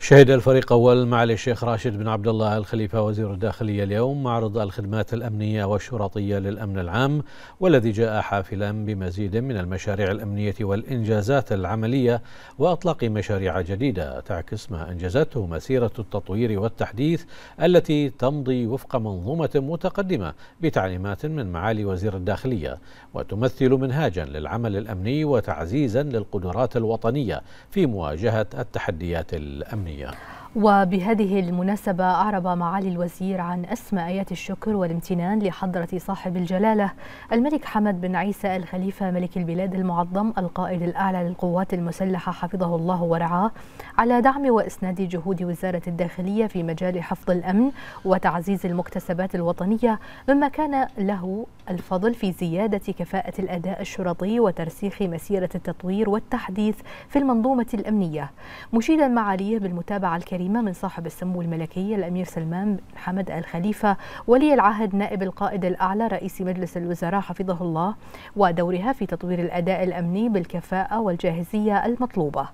شهد الفريق أول معالي الشيخ راشد بن عبد الله الخليفة وزير الداخلية اليوم معرض الخدمات الأمنية والشرطية للأمن العام والذي جاء حافلا بمزيد من المشاريع الأمنية والإنجازات العملية وأطلاق مشاريع جديدة تعكس ما أنجزته مسيرة التطوير والتحديث التي تمضي وفق منظومة متقدمة بتعليمات من معالي وزير الداخلية وتمثل منهاجا للعمل الأمني وتعزيزا للقدرات الوطنية في مواجهة التحديات الأمنية Macedonia. وبهذه المناسبة أعرب معالي الوزير عن أسمى آيات الشكر والامتنان لحضرة صاحب الجلالة الملك حمد بن عيسى الخليفة ملك البلاد المعظم القائد الأعلى للقوات المسلحة حفظه الله ورعاه على دعم وإسناد جهود وزارة الداخلية في مجال حفظ الأمن وتعزيز المكتسبات الوطنية مما كان له الفضل في زيادة كفاءة الأداء الشرطي وترسيخ مسيرة التطوير والتحديث في المنظومة الأمنية مشيدا معاليه بالمتابعة الكريمة الكريمة من صاحب السمو الملكي الأمير سلمان بن حمد الخليفة ولي العهد نائب القائد الأعلى رئيس مجلس الوزراء حفظه الله ودورها في تطوير الأداء الأمني بالكفاءة والجاهزية المطلوبة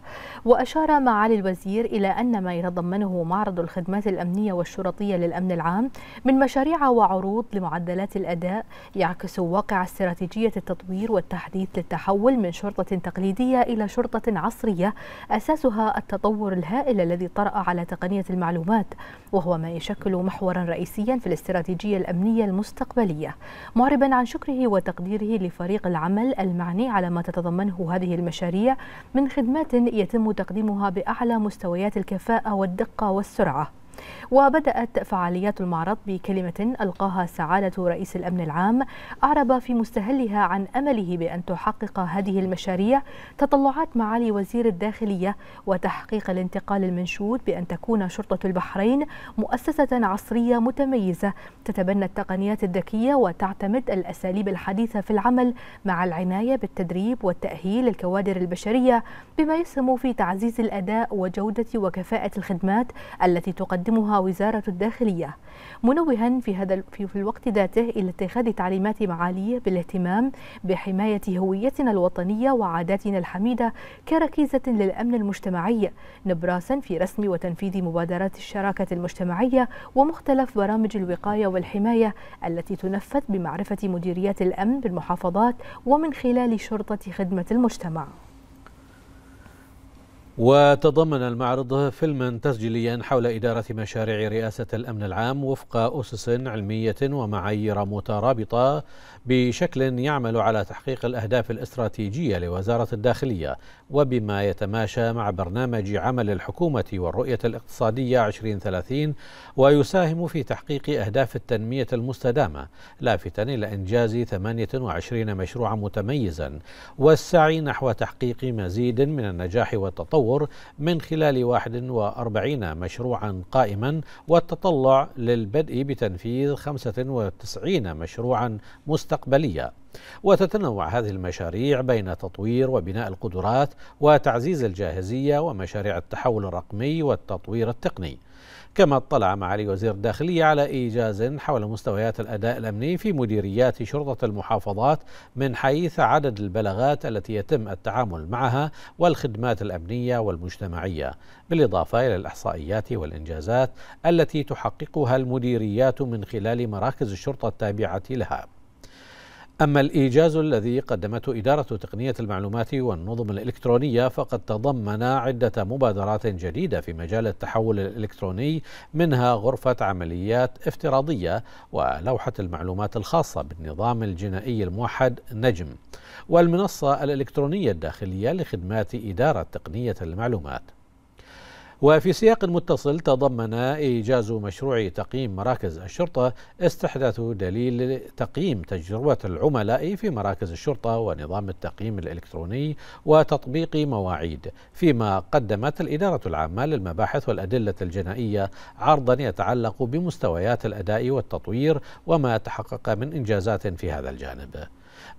وأشار معالي الوزير إلى أن ما يتضمنه معرض الخدمات الأمنية والشرطية للأمن العام من مشاريع وعروض لمعدلات الأداء يعكس واقع استراتيجية التطوير والتحديث للتحول من شرطة تقليدية إلى شرطة عصرية أساسها التطور الهائل الذي طرأ على تقنية المعلومات وهو ما يشكل محورا رئيسيا في الاستراتيجية الأمنية المستقبلية معربا عن شكره وتقديره لفريق العمل المعني على ما تتضمنه هذه المشاريع من خدمات يتم تقديمها بأعلى مستويات الكفاءة والدقة والسرعة وبدأت فعاليات المعرض بكلمة ألقاها سعادة رئيس الأمن العام أعرب في مستهلها عن أمله بأن تحقق هذه المشاريع تطلعات معالي وزير الداخلية وتحقيق الانتقال المنشود بأن تكون شرطة البحرين مؤسسة عصرية متميزة تتبنى التقنيات الذكية وتعتمد الأساليب الحديثة في العمل مع العناية بالتدريب والتأهيل الكوادر البشرية بما يسهم في تعزيز الأداء وجودة وكفاءة الخدمات التي تقدم تقدمها وزارة الداخلية منوها في هذا في الوقت ذاته إلى اتخاذ تعليمات معالية بالاهتمام بحماية هويتنا الوطنية وعاداتنا الحميدة كركيزة للأمن المجتمعي نبراسا في رسم وتنفيذ مبادرات الشراكة المجتمعية ومختلف برامج الوقاية والحماية التي تنفذ بمعرفة مديريات الأمن بالمحافظات ومن خلال شرطة خدمة المجتمع وتضمن المعرض فيلما تسجيليا حول إدارة مشاريع رئاسة الأمن العام وفق أسس علمية ومعايير مترابطة بشكل يعمل على تحقيق الأهداف الاستراتيجية لوزارة الداخلية وبما يتماشى مع برنامج عمل الحكومة والرؤية الاقتصادية 2030 ويساهم في تحقيق أهداف التنمية المستدامة لافتا إلى إنجاز 28 مشروعا متميزا والسعي نحو تحقيق مزيد من النجاح والتطور التطور من خلال 41 مشروعا قائما والتطلع للبدء بتنفيذ 95 مشروعا مستقبليا وتتنوع هذه المشاريع بين تطوير وبناء القدرات وتعزيز الجاهزية ومشاريع التحول الرقمي والتطوير التقني كما اطلع معالي وزير الداخلية على إيجاز حول مستويات الأداء الأمني في مديريات شرطة المحافظات من حيث عدد البلاغات التي يتم التعامل معها والخدمات الأمنية والمجتمعية بالإضافة إلى الإحصائيات والإنجازات التي تحققها المديريات من خلال مراكز الشرطة التابعة لها أما الإيجاز الذي قدمته إدارة تقنية المعلومات والنظم الإلكترونية فقد تضمن عدة مبادرات جديدة في مجال التحول الإلكتروني منها غرفة عمليات افتراضية ولوحة المعلومات الخاصة بالنظام الجنائي الموحد نجم والمنصة الإلكترونية الداخلية لخدمات إدارة تقنية المعلومات وفي سياق متصل تضمن إيجاز مشروع تقييم مراكز الشرطة استحداث دليل تقييم تجربة العملاء في مراكز الشرطة ونظام التقييم الإلكتروني وتطبيق مواعيد فيما قدمت الإدارة العامة للمباحث والأدلة الجنائية عرضا يتعلق بمستويات الأداء والتطوير وما تحقق من إنجازات في هذا الجانب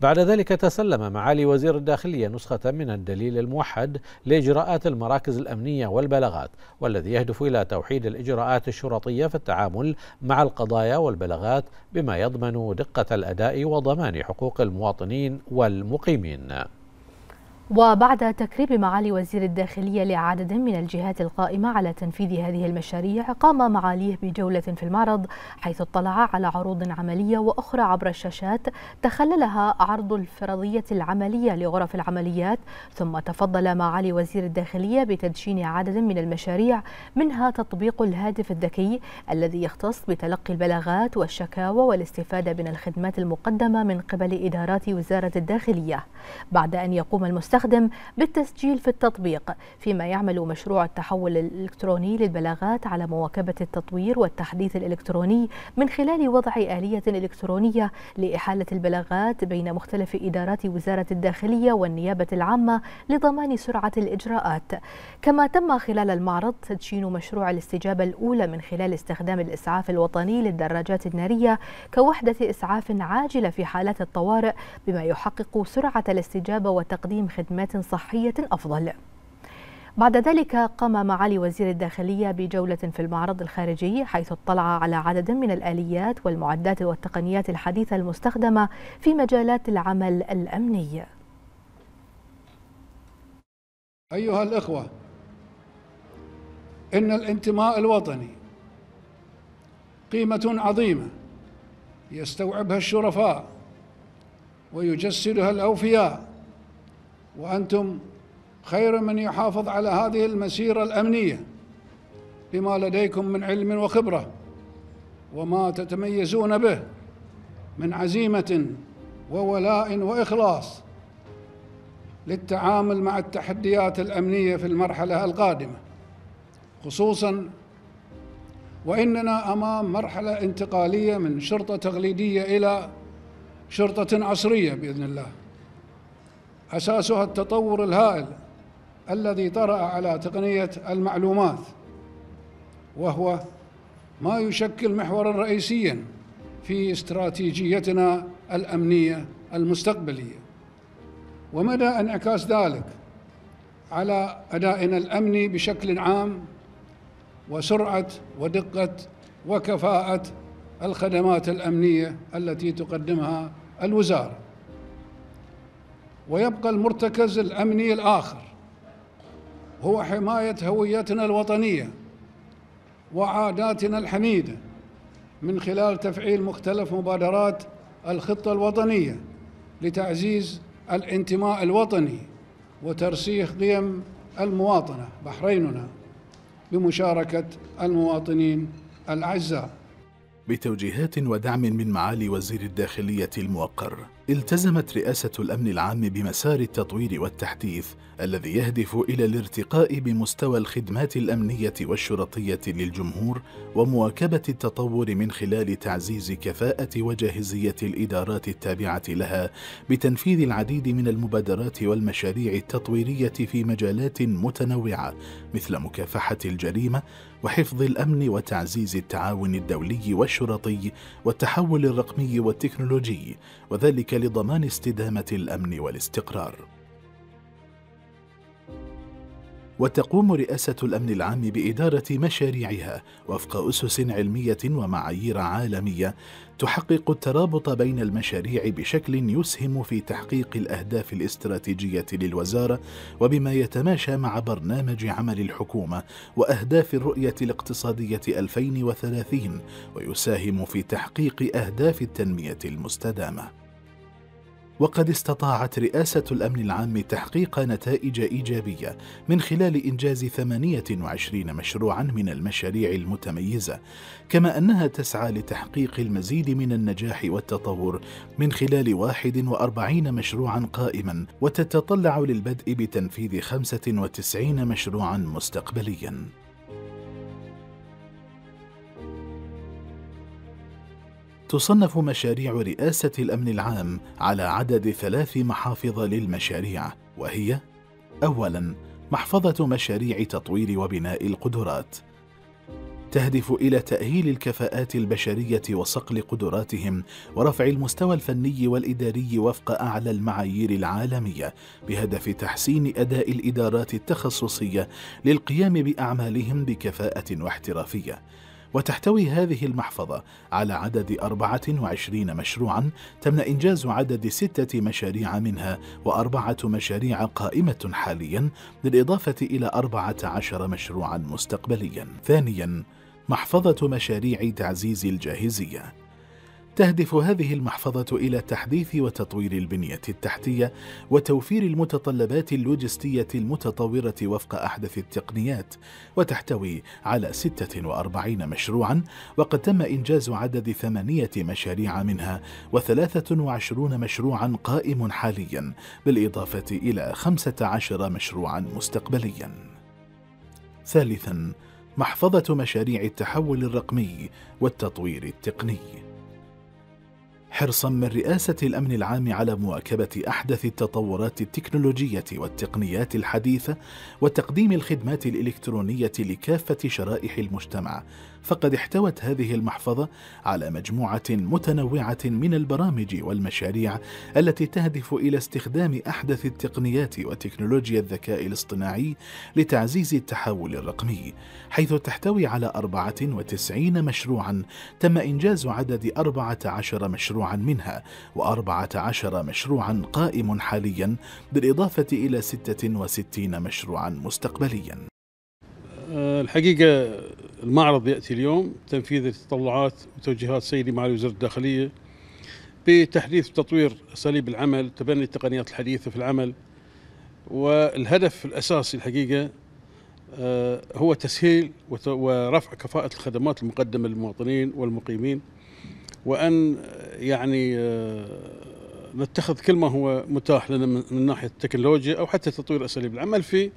بعد ذلك تسلم معالي وزير الداخلية نسخة من الدليل الموحد لإجراءات المراكز الأمنية والبلاغات والذي يهدف إلى توحيد الإجراءات الشرطية في التعامل مع القضايا والبلاغات بما يضمن دقة الأداء وضمان حقوق المواطنين والمقيمين وبعد تكريم معالي وزير الداخلية لعدد من الجهات القائمة على تنفيذ هذه المشاريع قام معاليه بجولة في المعرض حيث اطلع على عروض عملية وأخرى عبر الشاشات تخللها عرض الفرضية العملية لغرف العمليات ثم تفضل معالي وزير الداخلية بتدشين عدد من المشاريع منها تطبيق الهاتف الذكي الذي يختص بتلقي البلاغات والشكاوى والاستفادة من الخدمات المقدمة من قبل إدارات وزارة الداخلية بعد أن يقوم المستشفى المستخدم بالتسجيل في التطبيق فيما يعمل مشروع التحول الإلكتروني للبلاغات على مواكبة التطوير والتحديث الإلكتروني من خلال وضع آلية إلكترونية لإحالة البلاغات بين مختلف إدارات وزارة الداخلية والنيابة العامة لضمان سرعة الإجراءات كما تم خلال المعرض تدشين مشروع الاستجابة الأولى من خلال استخدام الإسعاف الوطني للدراجات النارية كوحدة إسعاف عاجلة في حالات الطوارئ بما يحقق سرعة الاستجابة وتقديم خدمات خدمات صحية أفضل بعد ذلك قام معالي وزير الداخلية بجولة في المعرض الخارجي حيث اطلع على عدد من الآليات والمعدات والتقنيات الحديثة المستخدمة في مجالات العمل الأمني أيها الأخوة إن الانتماء الوطني قيمة عظيمة يستوعبها الشرفاء ويجسدها الأوفياء وأنتم خير من يحافظ على هذه المسيرة الأمنية بما لديكم من علم وخبرة وما تتميزون به من عزيمة وولاء وإخلاص للتعامل مع التحديات الأمنية في المرحلة القادمة خصوصا وإننا أمام مرحلة انتقالية من شرطة تقليدية إلى شرطة عصرية بإذن الله أساسها التطور الهائل الذي طرأ على تقنية المعلومات وهو ما يشكل محورا رئيسيا في استراتيجيتنا الأمنية المستقبلية ومدى انعكاس ذلك على أدائنا الأمني بشكل عام وسرعة ودقة وكفاءة الخدمات الأمنية التي تقدمها الوزارة ويبقى المرتكز الامني الاخر هو حمايه هويتنا الوطنيه وعاداتنا الحميده من خلال تفعيل مختلف مبادرات الخطه الوطنيه لتعزيز الانتماء الوطني وترسيخ قيم المواطنه بحريننا بمشاركه المواطنين الاعزاء بتوجيهات ودعم من معالي وزير الداخليه الموقر التزمت رئاسة الأمن العام بمسار التطوير والتحديث الذي يهدف إلى الارتقاء بمستوى الخدمات الأمنية والشرطية للجمهور ومواكبة التطور من خلال تعزيز كفاءة وجاهزية الإدارات التابعة لها بتنفيذ العديد من المبادرات والمشاريع التطويرية في مجالات متنوعة مثل مكافحة الجريمة وحفظ الأمن وتعزيز التعاون الدولي والشرطي والتحول الرقمي والتكنولوجي وذلك لضمان استدامة الأمن والاستقرار. وتقوم رئاسة الأمن العام بإدارة مشاريعها وفق أسس علمية ومعايير عالمية تحقق الترابط بين المشاريع بشكل يسهم في تحقيق الأهداف الاستراتيجية للوزارة وبما يتماشى مع برنامج عمل الحكومة وأهداف الرؤية الاقتصادية 2030 ويساهم في تحقيق أهداف التنمية المستدامة. وقد استطاعت رئاسة الأمن العام تحقيق نتائج إيجابية من خلال إنجاز 28 مشروعا من المشاريع المتميزة، كما أنها تسعى لتحقيق المزيد من النجاح والتطور من خلال 41 مشروعا قائما، وتتطلع للبدء بتنفيذ 95 مشروعا مستقبليا. تصنف مشاريع رئاسة الأمن العام على عدد ثلاث محافظ للمشاريع وهي: أولاً محفظة مشاريع تطوير وبناء القدرات، تهدف إلى تأهيل الكفاءات البشرية وصقل قدراتهم ورفع المستوى الفني والإداري وفق أعلى المعايير العالمية بهدف تحسين أداء الإدارات التخصصية للقيام بأعمالهم بكفاءة واحترافية. وتحتوي هذه المحفظة على عدد 24 مشروعا تم إنجاز عدد ستة مشاريع منها وأربعة مشاريع قائمة حاليا بالإضافة إلى 14 مشروعا مستقبليا ثانيا محفظة مشاريع تعزيز الجاهزية تهدف هذه المحفظة إلى تحديث وتطوير البنية التحتية وتوفير المتطلبات اللوجستية المتطورة وفق أحدث التقنيات وتحتوي على 46 مشروعا وقد تم إنجاز عدد ثمانية مشاريع منها و23 مشروعا قائم حاليا بالإضافة إلى 15 مشروعا مستقبليا ثالثا محفظة مشاريع التحول الرقمي والتطوير التقني حرصا من رئاسة الأمن العام على مواكبة أحدث التطورات التكنولوجية والتقنيات الحديثة وتقديم الخدمات الإلكترونية لكافة شرائح المجتمع، فقد احتوت هذه المحفظة على مجموعة متنوعة من البرامج والمشاريع التي تهدف إلى استخدام أحدث التقنيات وتكنولوجيا الذكاء الاصطناعي لتعزيز التحول الرقمي، حيث تحتوي على 94 مشروعا تم إنجاز عدد 14 مشروعا مشروعا منها وأربعة عشر مشروعا قائم حاليا بالإضافة إلى ستة وستين مشروعا مستقبليا آه، الحقيقة المعرض يأتي اليوم تنفيذ التطلعات وتوجيهات سيدي معالي وزير الداخلية بتحديث وتطوير أساليب العمل تبني التقنيات الحديثة في العمل والهدف الأساسي الحقيقة آه، هو تسهيل ورفع كفاءة الخدمات المقدمة للمواطنين والمقيمين وان يعني آه، نتخذ كل ما هو متاح لنا من ناحيه التكنولوجيا او حتى تطوير اساليب العمل في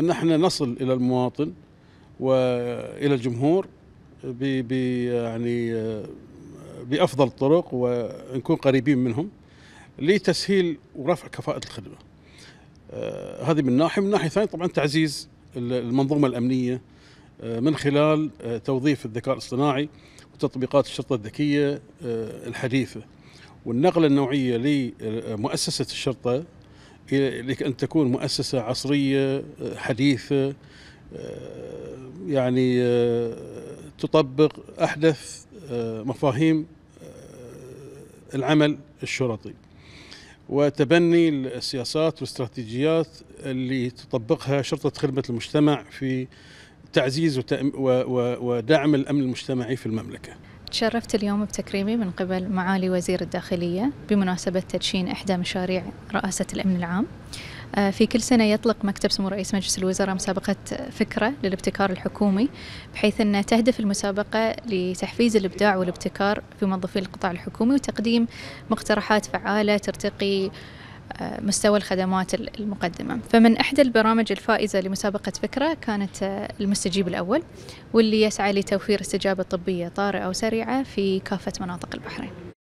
ان احنا نصل الى المواطن والى الجمهور ب يعني آه، بافضل الطرق ونكون قريبين منهم لتسهيل ورفع كفاءه الخدمه. آه، هذه من ناحيه، من ناحيه ثانيه طبعا تعزيز المنظومه الامنيه من خلال توظيف الذكاء الاصطناعي وتطبيقات الشرطة الذكية آه، الحديثة والنقلة النوعية لمؤسسة الشرطة لأن أن تكون مؤسسة عصرية آه، حديثة آه، يعني تطبق أحدث مفاهيم العمل الشرطي وتبني السياسات والاستراتيجيات اللي تطبقها شرطة خدمة المجتمع في تعزيز ودعم الامن المجتمعي في المملكه. تشرفت اليوم بتكريمي من قبل معالي وزير الداخليه بمناسبه تدشين احدى مشاريع رئاسه الامن العام. آه، في كل سنة يطلق مكتب سمو رئيس مجلس الوزراء مسابقة فكرة للابتكار الحكومي بحيث أنها تهدف المسابقة لتحفيز الإبداع والابتكار في موظفي القطاع الحكومي وتقديم مقترحات فعالة ترتقي مستوى الخدمات المقدمة فمن إحدى البرامج الفائزة لمسابقة فكرة كانت آه، المستجيب الأول واللي يسعى لتوفير استجابة طبية طارئة وسريعة في كافة مناطق البحرين